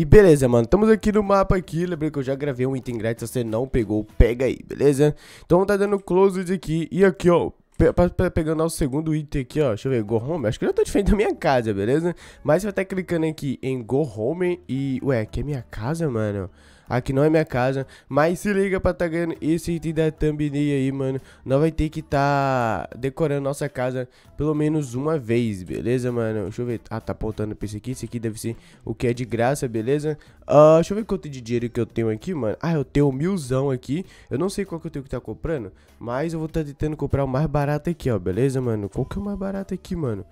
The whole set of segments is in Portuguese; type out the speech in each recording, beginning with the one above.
E beleza, mano, estamos aqui no mapa aqui, lembrei que eu já gravei um item grátis, se você não pegou, pega aí, beleza? Então tá dando close aqui, e aqui, ó, pe pe pegando o segundo item aqui, ó, deixa eu ver, go home, acho que eu já tô frente da minha casa, beleza? Mas você vai estar clicando aqui em go home e, ué, aqui é minha casa, mano? Aqui não é minha casa. Mas se liga pra tá ganhando esse item da thumbnail aí, mano. Nós vai ter que tá decorando nossa casa pelo menos uma vez, beleza, mano? Deixa eu ver. Ah, tá apontando pra esse aqui. Esse aqui deve ser o que é de graça, beleza? Uh, deixa eu ver quanto de dinheiro que eu tenho aqui, mano. Ah, eu tenho um milzão aqui. Eu não sei qual que eu tenho que tá comprando, mas eu vou tá tentando comprar o mais barato aqui, ó, beleza, mano? Qual que é o mais barato aqui, mano?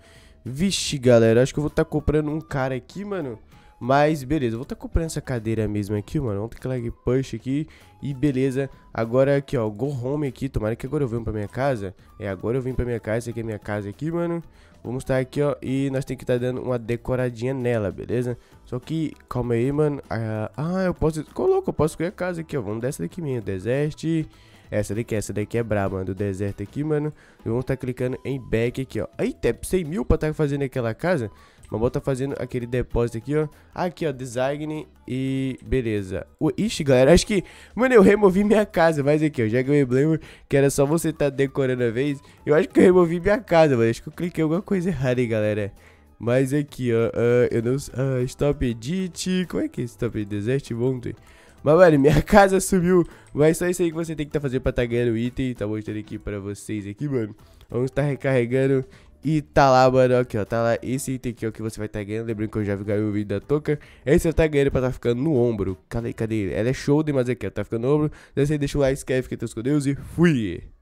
Vixe, galera, acho que eu vou tá comprando um cara aqui, mano. Mas beleza, vou estar tá comprando essa cadeira mesmo aqui, mano. Vamos ter que lag push aqui. E beleza, agora aqui, ó, go home aqui. Tomara que agora eu venho pra minha casa. É, agora eu vim pra minha casa. Essa aqui é minha casa aqui, mano. Vamos estar tá aqui, ó. E nós tem que estar tá dando uma decoradinha nela, beleza? Só que, calma aí, mano. Ah, ah eu posso. Coloca, eu posso escolher a casa aqui, ó. Vamos dessa daqui minha. deserte. Essa daqui, essa daqui é braba, mano, do deserto aqui, mano. E vamos estar tá clicando em back aqui, ó. Eita, 100 é mil pra estar tá fazendo aquela casa. Mambo tá fazendo aquele depósito aqui, ó. Aqui, ó, design e beleza. O... Ixi, galera, acho que... Mano, eu removi minha casa, mas aqui, ó, já ganhei Blamer, que era só você tá decorando a vez. Eu acho que eu removi minha casa, mano. Acho que eu cliquei alguma coisa errada, hein, galera. Mas aqui, ó, uh, eu não... Uh, stop Edit... Como é que é Stop Desert Mountain? Mas, velho, minha casa sumiu. Mas só isso aí que você tem que tá fazendo pra tá ganhando item. Tá mostrando aqui pra vocês aqui, mano. Vamos tá recarregando. E tá lá, mano, aqui, ó. Tá lá esse item aqui, ó, que você vai estar tá ganhando. Lembrando que eu já vi o vídeo da touca. Esse eu tá ganhando pra tá ficando no ombro. Cadê, cadê? Ela é show demais aqui, ó. Tá ficando no ombro. Daí você deixa o like, se inscreve, fica com Deus e fui!